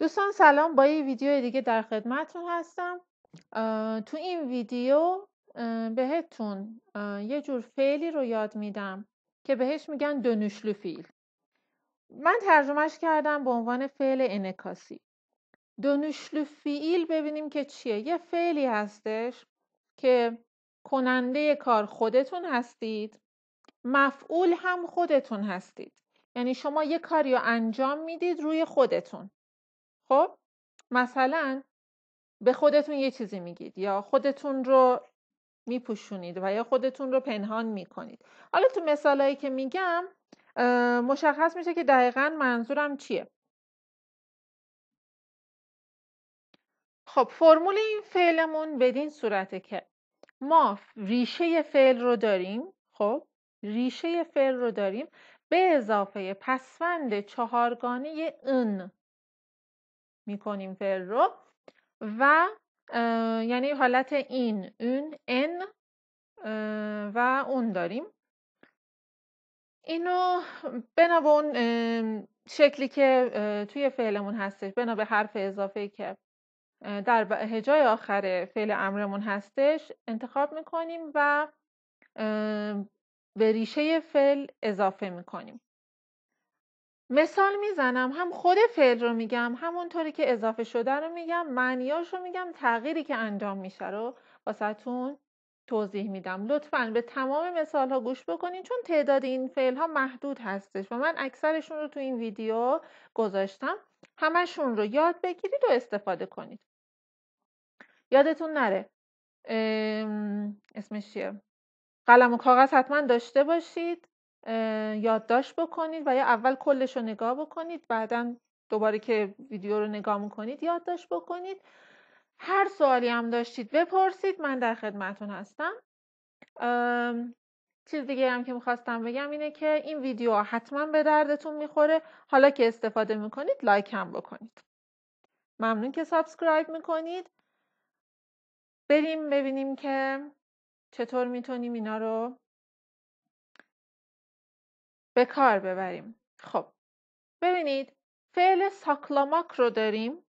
دوستان سلام با یه ویدیو دیگه در خدمتتون هستم تو این ویدیو بهتون یه جور فعلی رو یاد میدم که بهش میگن دونوشلو فیل من ترجمهش کردم به عنوان فعل انکاسی دونوشلو فیل ببینیم که چیه یه فعلی هستش که کننده کار خودتون هستید مفعول هم خودتون هستید یعنی شما یه کاری رو انجام میدید روی خودتون خب مثلا به خودتون یه چیزی میگید یا خودتون رو میپوشونید و یا خودتون رو پنهان میکنید حالا تو مثالهایی که میگم مشخص میشه که دقیقا منظورم چیه خب فرمول این فعلمون بدین صورته که ما ریشه فعل رو داریم خب ریشه فعل رو داریم به اضافه پسوند چهارگانه ان میکنیم فعل رو و یعنی حالت این اون ان و اون داریم اینو بنا به اون شکلی که توی فعلمون هستش بنا به حرف اضافه که در هجای آخر فعل امرمون هستش انتخاب میکنیم و به ریشه فعل اضافه میکنیم مثال میزنم هم خود فعل رو میگم همونطوری که اضافه شده رو میگم معنیاش رو میگم تغییری که انجام میشه رو واسهتون توضیح میدم لطفا به تمام مثال ها گوش بکنین چون تعداد این فعل ها محدود هستش و من اکثرشون رو تو این ویدیو گذاشتم همشون رو یاد بگیرید و استفاده کنید یادتون نره اسمش چیه قلم و کاغذ حتما داشته باشید یادداشت بکنید و یا اول کلش رو نگاه بکنید بعدا دوباره که ویدیو رو نگاه میکنید یادداشت بکنید هر سوالی هم داشتید بپرسید من در خدمتون هستم چیز دیگه هم که میخواستم بگم اینه که این ویدیو حتما به دردتون میخوره حالا که استفاده میکنید لایک هم بکنید ممنون که سابسکرایب میکنید بریم ببینیم که چطور میتونیم اینا رو به کار ببریم خب ببینید فعل ساکلاماک رو داریم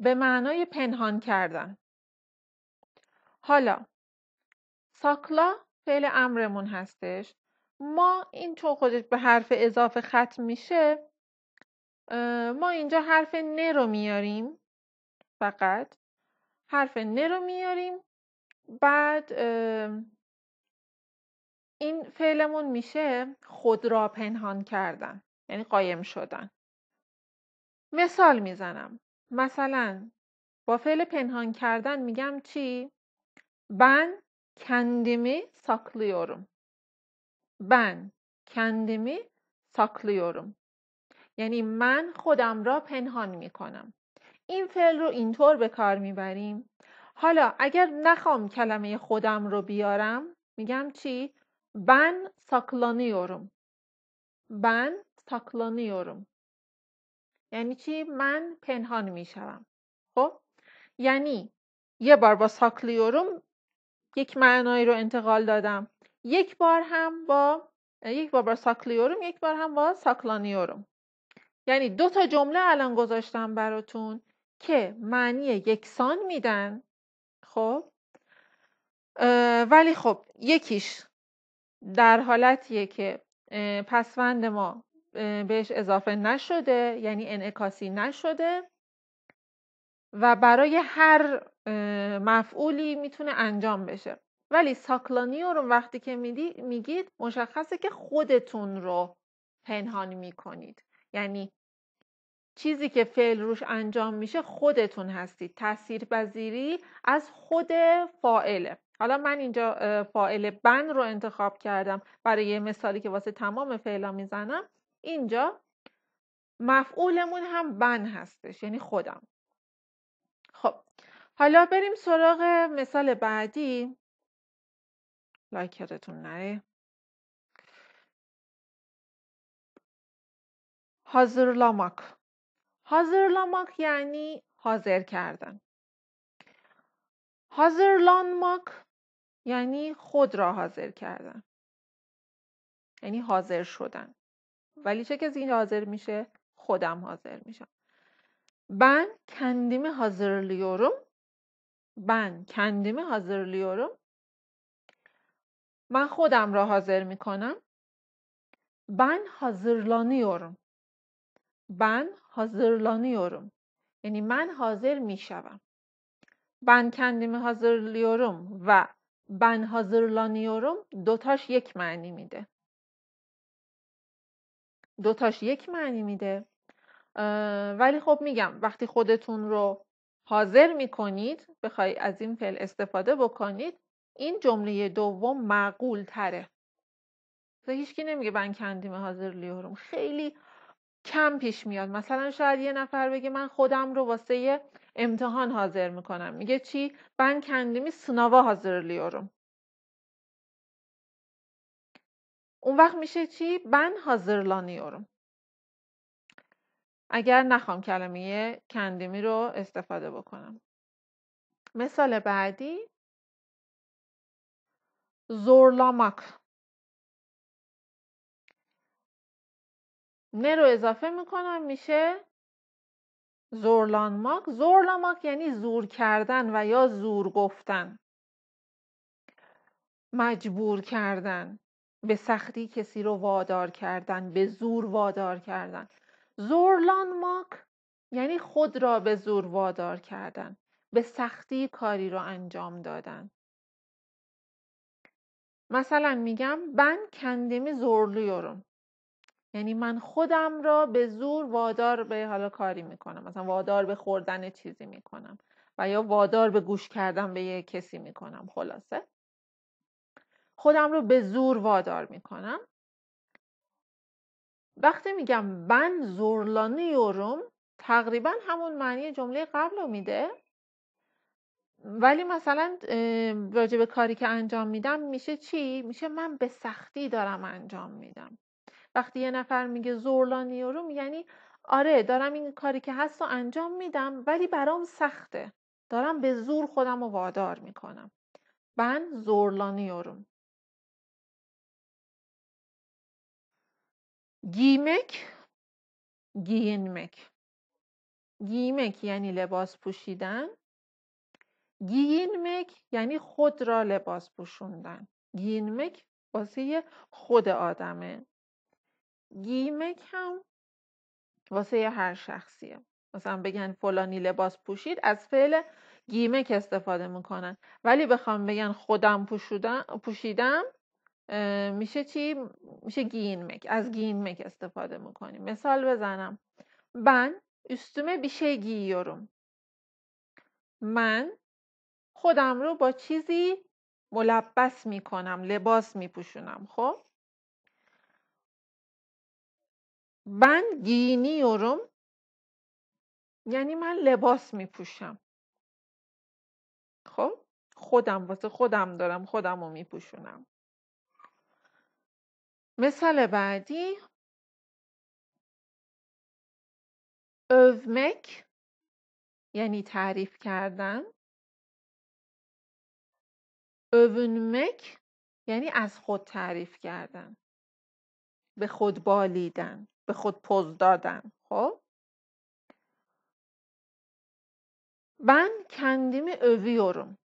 به معنای پنهان کردن حالا ساکلا فعل امرمون هستش ما این چون خودش به حرف اضافه ختم میشه ما اینجا حرف ن رو میاریم فقط حرف ن رو میاریم بعد این فعلمون میشه خود را پنهان کردن یعنی قایم شدن مثال میزنم مثلا با فعل پنهان کردن میگم چی؟ بن کندیمی ساکلیورم. بن کندیمی ساکلیورم. یعنی من خودم را پنهان میکنم. این فعل رو اینطور به کار میبریم. حالا اگر نخوام کلمه خودم رو بیارم میگم چی؟ Ben saklanıyorum. Ben saklanıyorum. یعنی چی؟ من پنهان می خب یعنی یه بار با ساکلیورم یک معنایی رو انتقال دادم یک بار هم با یک ساکلیورم یک بار هم با ساکلانیورم یعنی دو تا جمله الان گذاشتم براتون که معنی یکسان میدن خب ولی خب یکیش در حالتیه که پسوند ما بهش اضافه نشده یعنی انعکاسی نشده و برای هر مفعولی میتونه انجام بشه ولی ساکلانیو رو وقتی که میگید مشخصه که خودتون رو پنهان میکنید یعنی چیزی که فعل روش انجام میشه خودتون هستید تاثیرپذیری از خود فاعله حالا من اینجا فائل بن رو انتخاب کردم برای مثالی که واسه تمام فعلا میزنم اینجا مفعولمون هم بن هستش یعنی خودم خب حالا بریم سراغ مثال بعدی لایکرتون نره حاضر لاماک یعنی حاضر کردن. hazırlanmak یعنی خود را حاضر کردن یعنی حاضر شدن ولی چه کسی حاضر میشه خودم حاضر میشم Ben kendimi hazırlıyorum. کندیم حاضر hazırlıyorum. من خودم را حاضر میکنم. حاضر Ben بن حاضر یعنی من حاضر میشوم بن من حاضر hazırlıyorum و لانیورم دوتاش یک معنی میده دوتاش یک معنی میده ولی خب میگم وقتی خودتون رو حاضر میکنید بخوای از این فعل استفاده بکنید این جمله دوم معقول تره هیچکی نمیگه من کندیم حاضر لیورم خیلی کم پیش میاد مثلا شاید یه نفر بگه من خودم رو واسه امتحان حاضر میکنم میگه چی کندیمی سناوا حاضر لیورم اون وقت میشه چی حاضر لانیورم اگر نخوام کلمه کندیمی رو استفاده بکنم مثال بعدی زورلامک نه رو اضافه میکنم میشه زورلانماک زورلانماک یعنی زور کردن و یا زور گفتن مجبور کردن به سختی کسی رو وادار کردن به زور وادار کردن زورلانماک یعنی خود را به زور وادار کردن به سختی کاری رو انجام دادن مثلا میگم من کندمی زورلیورم یعنی من خودم را به زور وادار به حالا کاری میکنم مثلا وادار به خوردن چیزی میکنم و یا وادار به گوش کردن به یه کسی میکنم خلاصه خودم رو به زور وادار میکنم وقتی میگم من زورلانیورم تقریبا همون معنی جمله قبل رو میده ولی مثلا راجع به کاری که انجام میدم میشه چی؟ میشه من به سختی دارم انجام میدم وقتی یه نفر میگه زورلانیوروم یعنی آره دارم این کاری که هست رو انجام میدم ولی برام سخته دارم به زور خودم رو وادار میکنم من زورلانیورم گیمک گیینمک گیمک یعنی لباس پوشیدن گیینمک یعنی خود را لباس پوشوندن گیینمک واسه خود آدمه گیمک هم واسه هر شخصیه مثلا بگن فلانی لباس پوشید از فعل گیمک استفاده میکنن ولی بخوام بگن خودم پوشیدم میشه چی؟ میشه گینمک از گینمک استفاده میکنیم مثال بزنم من استومه بیشه گییورم من خودم رو با چیزی ملبس میکنم لباس میپوشونم خب من یورم یعنی من لباس می پوشم. خب خودم واسه خودم دارم خودم رو می پوشونم. مثال بعدی اومک یعنی تعریف کردن övünmek یعنی از خود تعریف کردن به خود بالیدن به خود پوز دادن خب من کندیم اویورم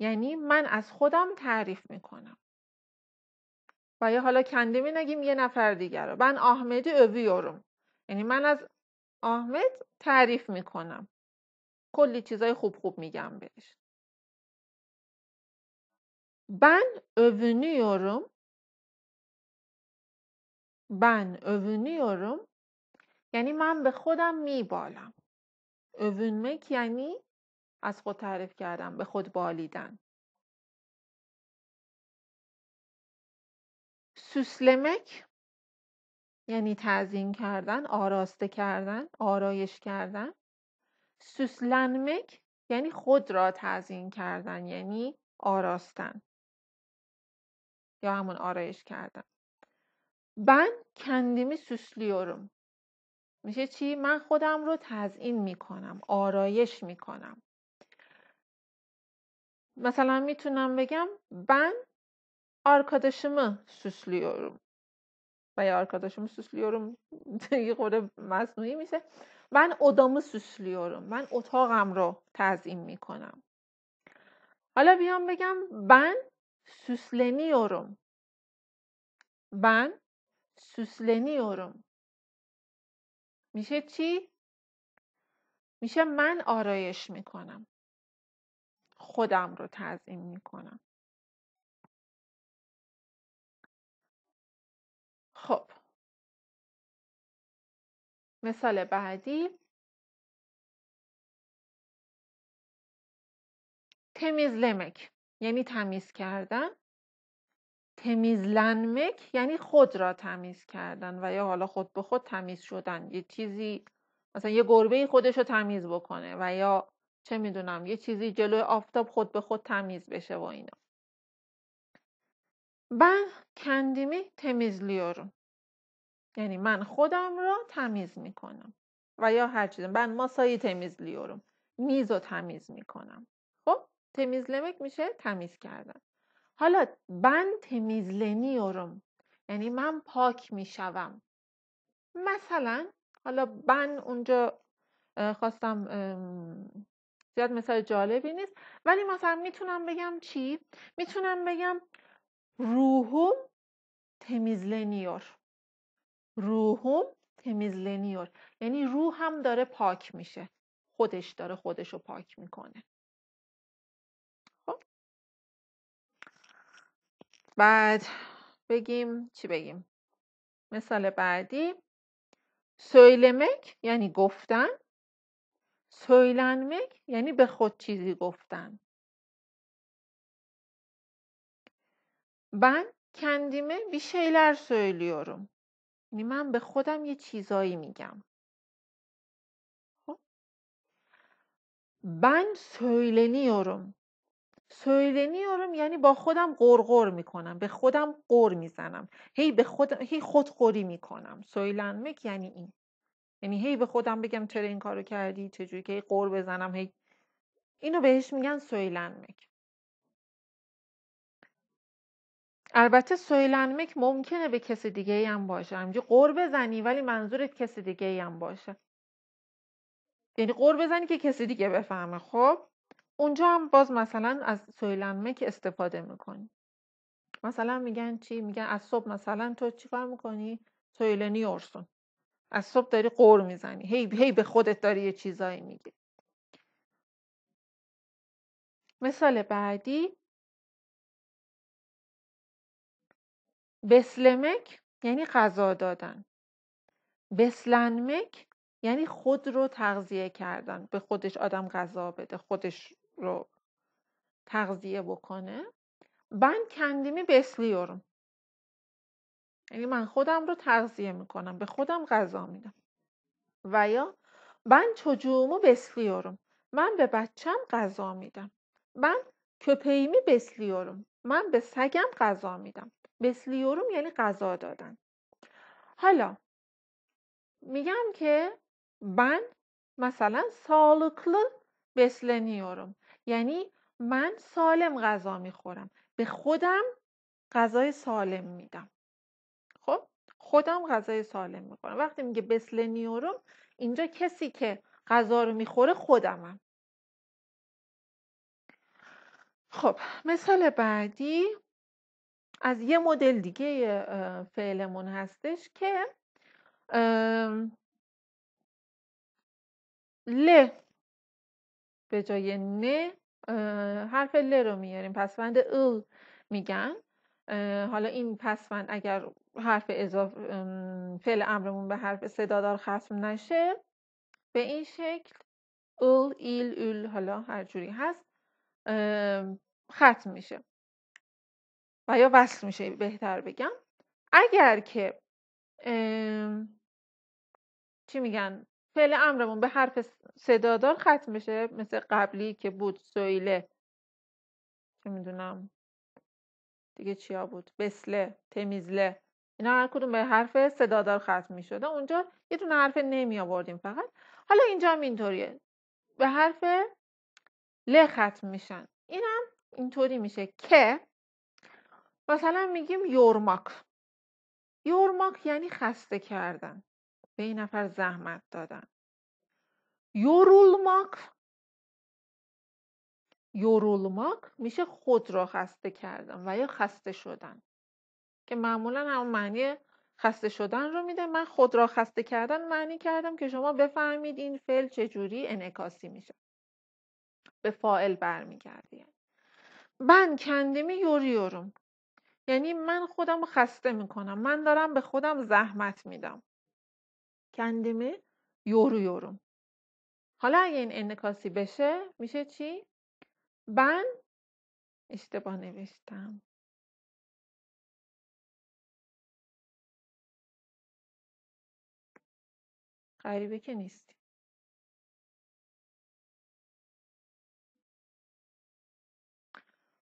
یعنی من از خودم تعریف میکنم و یا حالا کندیمی نگیم یه نفر دیگر رو من احمدی اویورم یعنی من از احمد تعریف میکنم کلی چیزای خوب خوب میگم بهش من اوینیورم بن övünüyorum. یعنی من به خودم می بالم اونمک یعنی از خود تعریف کردم به خود بالیدن. سوسلمک یعنی تعظیم کردن، آراسته کردن، آرایش کردن. سوسلنمک یعنی خود را تعظیم کردن، یعنی آراستن. یا همون آرایش کردن. Ben kendimi süslüyorum. میشه چی؟ من خودم رو تزیین میکنم آرایش میکنم مثلا میتونم بگم من arkadaşımı süslüyorum و یا arkadaşımı süslüyorum یه خورده مصنوعی میشه من ادامه süslüyorum من اتاقم رو تزیین میکنم حالا بیام بگم من süsleniyorum من سوسلنیورم میشه چی؟ میشه من آرایش میکنم. خودم رو تزیین میکنم. خب. مثال بعدی تمیز لمک یعنی تمیز کردن تمیزلنمک یعنی خود را تمیز کردن و یا حالا خود به خود تمیز شدن یه چیزی مثلا یه گربه خودش رو تمیز بکنه و یا چه میدونم یه چیزی جلوی آفتاب خود به خود تمیز بشه و اینا Ben تمیز temizliyorum. یعنی من خودم را تمیز میکنم و یا هر چیزی من ماسایی تمیزلیورم میز رو تمیز میکنم خب تمیزلمک میشه تمیز کردن حالا بند تمیزلنیورم یعنی من پاک میشوم مثلا حالا بن اونجا خواستم زیاد مثال جالبی نیست ولی مثلا میتونم بگم چی؟ میتونم بگم روحم تمیزلنیور روحم تمیزلنیور یعنی روحم داره پاک میشه خودش داره خودش رو پاک میکنه بعد بگیم چی بگیم مثال بعدی سویلمک یعنی گفتن سویلنمک یعنی به خود چیزی گفتن من کندیمه بی şeyler سویلیورم یعنی من به خودم یه چیزایی میگم. خب. من söyleniyorum یعنی با خودم قرقر میکنم به خودم قر میزنم هی به خودم هی خودخوری میکنم سویلنمک یعنی این یعنی هی به خودم بگم چرا این کارو کردی چجوری که هی قر بزنم هی اینو بهش میگن سویلنمک البته سویلنمک ممکنه به کسی دیگه ای هم باشه همجوری قر بزنی ولی منظورت کسی دیگه ای هم باشه یعنی قر بزنی که کسی دیگه بفهمه خب اونجا هم باز مثلا از که استفاده میکنی. مثلا میگن چی؟ میگن از صبح مثلا تو چی کار میکنی؟ سویلنی ارسون از صبح داری قور میزنی هی هی به خودت داری یه چیزایی میگی مثال بعدی بسلمک یعنی غذا دادن بسلنمک یعنی خود رو تغذیه کردن به خودش آدم غذا بده خودش رو تغذیه بکنه من کندیمی بسلیورم یعنی من خودم رو تغذیه میکنم به خودم غذا میدم و یا من چجومو بسلیورم من به بچم غذا میدم من کپیمی بسلیورم من به سگم غذا میدم بسلیورم یعنی غذا دادن حالا میگم که من مثلا سالکل بسلنیورم یعنی من سالم غذا میخورم به خودم غذای سالم میدم خب خودم غذای سالم میخورم وقتی میگه بسل نیورم اینجا کسی که غذا رو میخوره خودمم خب مثال بعدی از یه مدل دیگه فعلمون هستش که ل به جای نه حرف ل رو میاریم پسوند ال میگن حالا این پسوند اگر حرف اضاف فعل امرمون به حرف صدادار ختم نشه به این شکل ال ایل اول حالا هر جوری هست ختم میشه و یا وصل میشه بهتر بگم اگر که چی میگن فعل امرمون به حرف صدادار ختم بشه مثل قبلی که بود سویله چه میدونم دیگه چیا بود بسله تمیزله اینا هر کدوم به حرف صدادار ختم می اونجا یه دونه حرف نمی آوردیم فقط حالا اینجا هم اینطوریه به حرف ل ختم میشن اینم اینطوری میشه که مثلا میگیم یورماک یورماک یعنی خسته کردن به این نفر زحمت دادن یورولماک یورولماک میشه خود را خسته کردن و یا خسته شدن که معمولا هم معنی خسته شدن رو میده من خود را خسته کردن معنی کردم که شما بفهمید این فعل چجوری انعکاسی میشه به فائل برمیگرده یعنی. من کندمی یوریورم یعنی من خودم خسته میکنم من دارم به خودم زحمت میدم kendimi yoruyorum. Hala yayın enikası beşe mişe çi? Ben işte bana nevişten. Gayrı nisti.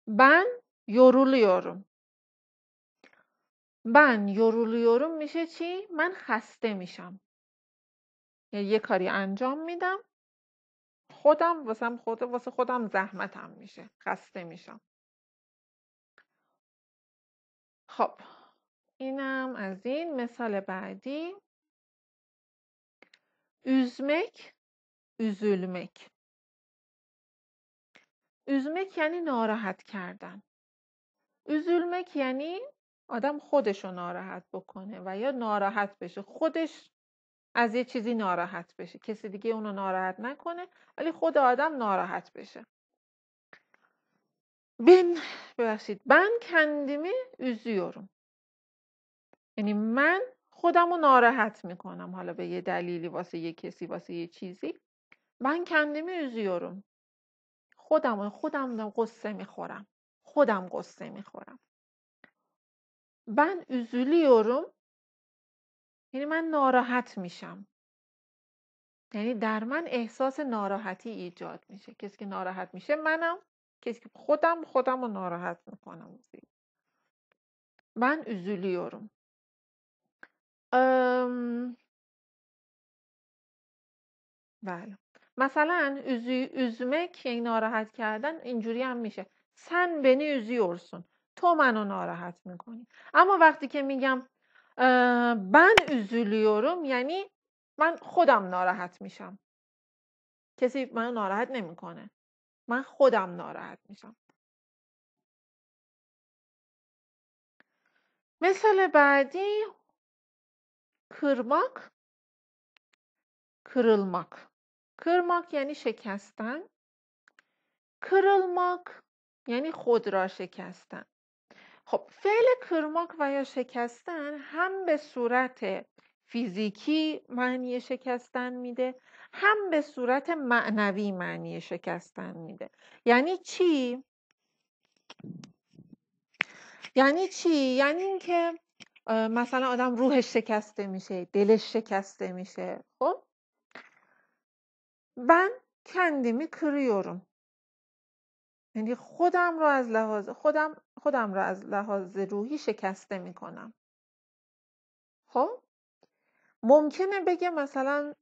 Ben yoruluyorum. Ben yoruluyorum mişe çi? Ben hasta mişam. یه کاری انجام میدم خودم واسم خود واسه خودم زحمتم میشه خسته میشم خب اینم از این مثال بعدی üzmek üzülmek üzmek یعنی ناراحت کردن üzülmek یعنی آدم خودش رو ناراحت بکنه و یا ناراحت بشه خودش از یه چیزی ناراحت بشه کسی دیگه اونو ناراحت نکنه ولی خود آدم ناراحت بشه بین ببخشید من کندیمی üzüyorum. یعنی من خودم رو ناراحت میکنم حالا به یه دلیلی واسه یه کسی واسه یه چیزی من کندیمی üzüyorum. خودم خودم قصه میخورم. خودم قصه میخورم. من üzülüyorum یعنی من ناراحت میشم یعنی در من احساس ناراحتی ایجاد میشه کسی که ناراحت میشه منم کسی که خودم خودم رو ناراحت میکنم من ازولیورم ام... بله مثلا ازمک یعنی ناراحت کردن اینجوری هم میشه سن بنی ازیورسون تو منو ناراحت میکنی اما وقتی که میگم من üzülüyorum یعنی من خودم ناراحت میشم کسی منو ناراحت نمیکنه من خودم ناراحت میشم مثال بعدی کرماک کرلماک کرماک یعنی شکستن. کرلماک یعنی خود را شکستن. خب فعل کرماک و یا شکستن هم به صورت فیزیکی معنی شکستن میده هم به صورت معنوی معنی شکستن میده یعنی چی یعنی چی یعنی اینکه مثلا آدم روحش شکسته میشه دلش شکسته میشه خب من کندیمی کریورم یعنی خودم رو از لحاظ خودم خودم رو از لحاظ روحی شکسته میکنم خب ممکنه بگه مثلا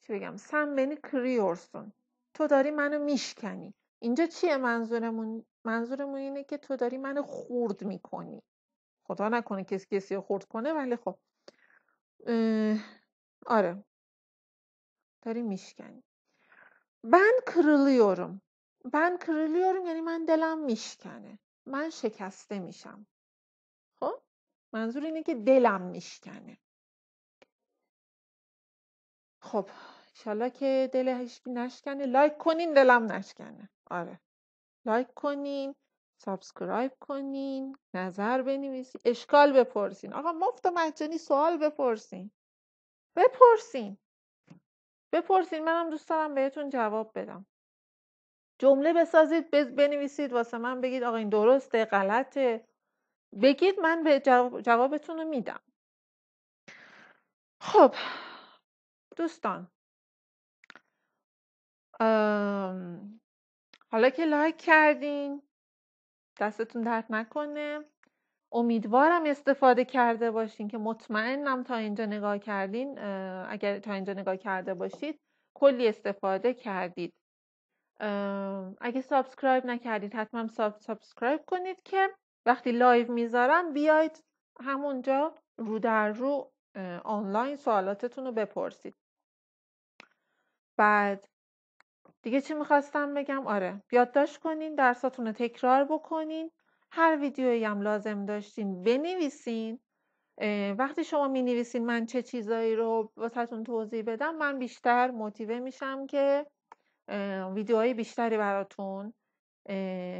چی بگم سم یعنی کریورسون تو داری منو میشکنی اینجا چیه منظورمون منظورمون اینه که تو داری منو خورد میکنی خدا نکنه کسی کسی خورد کنه ولی خب آره داری میشکنی من کرلیورم من کرلیورم یعنی من دلم میشکنه من شکسته میشم خب منظور اینه که دلم میشکنه خب انشالله که هشکی نشکنه لایک کنین دلم نشکنه آره لایک کنین سابسکرایب کنین نظر بنویسین اشکال بپرسین آقا مفت مجانی سوال بپرسین بپرسین بپرسید منم دوست دارم بهتون جواب بدم جمله بسازید بنویسید واسه من بگید آقا این درسته غلطه بگید من به جواب، جوابتون رو میدم خب دوستان حالا که لایک کردین دستتون درد نکنه امیدوارم استفاده کرده باشین که مطمئنم تا اینجا نگاه کردین اگر تا اینجا نگاه کرده باشید کلی استفاده کردید اگه سابسکرایب نکردید حتما ساب سابسکرایب کنید که وقتی لایو میذارم بیاید همونجا رو در رو آنلاین سوالاتتون رو بپرسید بعد دیگه چی میخواستم بگم آره یادداشت کنین درساتون رو تکرار بکنین هر ویدیویی هم لازم داشتین بنویسین وقتی شما می نویسین من چه چیزایی رو واسهتون توضیح بدم من بیشتر موتیوه میشم که ویدیوهای بیشتری براتون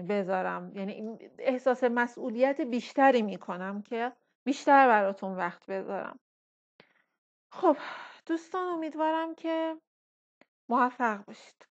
بذارم یعنی احساس مسئولیت بیشتری میکنم که بیشتر براتون وقت بذارم خب دوستان امیدوارم که موفق باشید